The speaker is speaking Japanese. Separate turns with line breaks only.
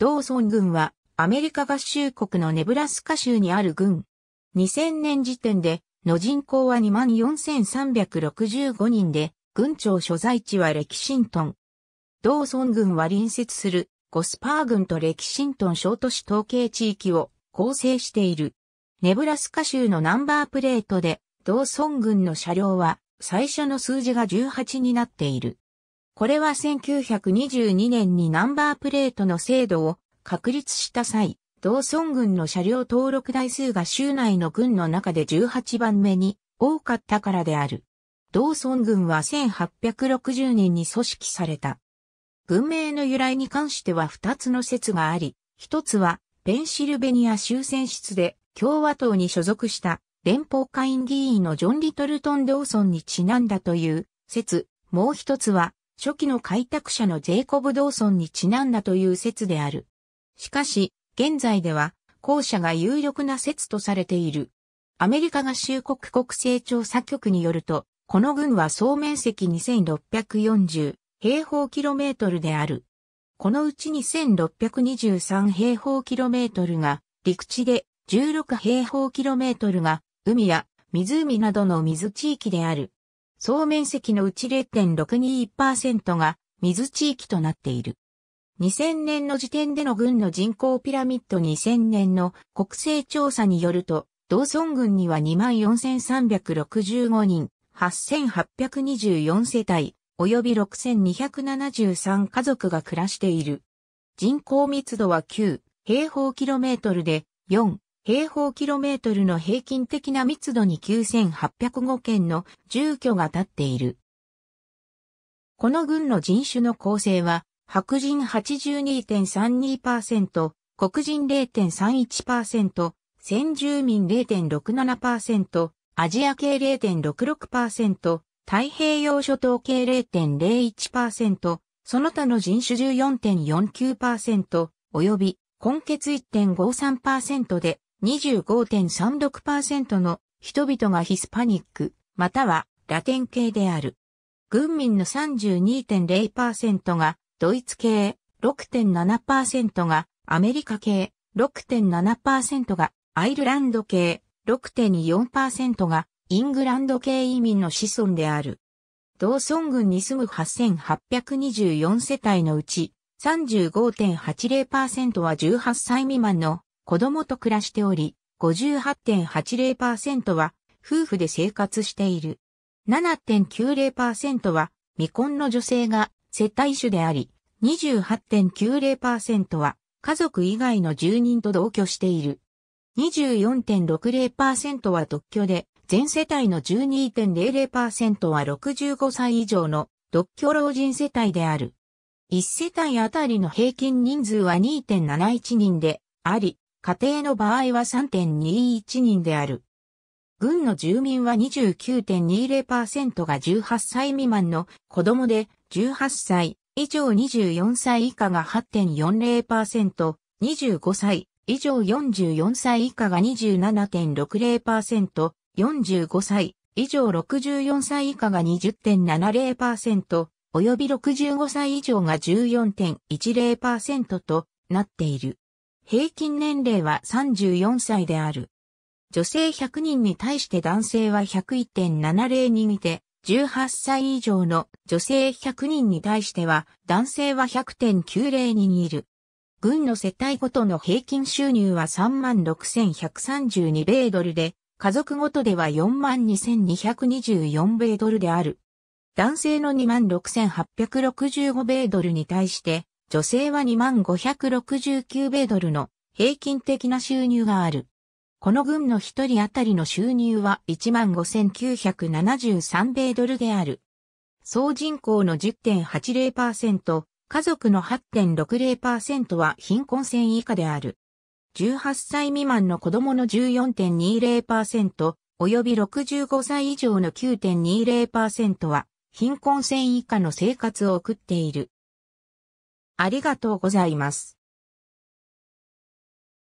同村軍はアメリカ合衆国のネブラスカ州にある軍。2000年時点での人口は24,365人で、軍庁所在地はレキシントン。同村軍は隣接するゴスパー軍とレキシントン小都市統計地域を構成している。ネブラスカ州のナンバープレートで、同村軍の車両は最初の数字が18になっている。これは1922年にナンバープレートの制度を確立した際、同村軍の車両登録台数が州内の軍の中で18番目に多かったからである。同村軍は1860年に組織された。軍名の由来に関しては2つの説があり、1つはペンシルベニア州選出で共和党に所属した連邦会院議員のジョン・リトルトン・ドーソンにちなんだという説、もう一つは初期の開拓者のジェイコブ・ドーソンにちなんだという説である。しかし、現在では、後者が有力な説とされている。アメリカ合衆国国勢調査局によると、この軍は総面積2640平方キロメートルである。このうち2623平方キロメートルが陸地で16平方キロメートルが海や湖などの水地域である。総面積のうち0.621%が水地域となっている。2000年の時点での軍の人口ピラミッド2000年の国勢調査によると、同村軍には24,365人、8,824世帯、及び6,273家族が暮らしている。人口密度は9平方キロメートルで4平方キロメートルの平均的な密度に9805件の住居が建っている。この軍の人種の構成は、白人82.32%、黒人0.31%、先住民0.67%、アジア系0.66%、太平洋諸島系0.01%、その他の人種14.49%、及び、根血1.53%で、25.36%の人々がヒスパニック、またはラテン系である。軍民の32.0%がドイツ系、6.7%がアメリカ系、6.7%がアイルランド系、6.4%がイングランド系移民の子孫である。同村群に住む8824世帯のうち35.80%は18歳未満の子供と暮らしており、58.80%は夫婦で生活している。7.90%は未婚の女性が接待主であり、28.90%は家族以外の住人と同居している。24.60%は独居で、全世帯の12.00%は65歳以上の独居老人世帯である。1世帯あたりの平均人数は2.71人であり、家庭の場合は3.21人である。軍の住民は29.20%が18歳未満の子供で18歳以上24歳以下が8.40%、25歳以上44歳以下が27.60%、45歳以上64歳以下が20.70%、及び65歳以上が14.10%となっている。平均年齢は34歳である。女性100人に対して男性は101.70人にて、18歳以上の女性100人に対しては男性は100.90人いる。軍の世帯ごとの平均収入は36,132米ドルで、家族ごとでは42,224米ドルである。男性の26,865米ドルに対して、女性は2569米ドルの平均的な収入がある。この軍の一人当たりの収入は15,973米ドルである。総人口の10.80%、家族の8.60%は貧困線以下である。18歳未満の子供の14.20%、及び65歳以上の9.20%は貧困線以下の生活を送っている。ありがとうございます。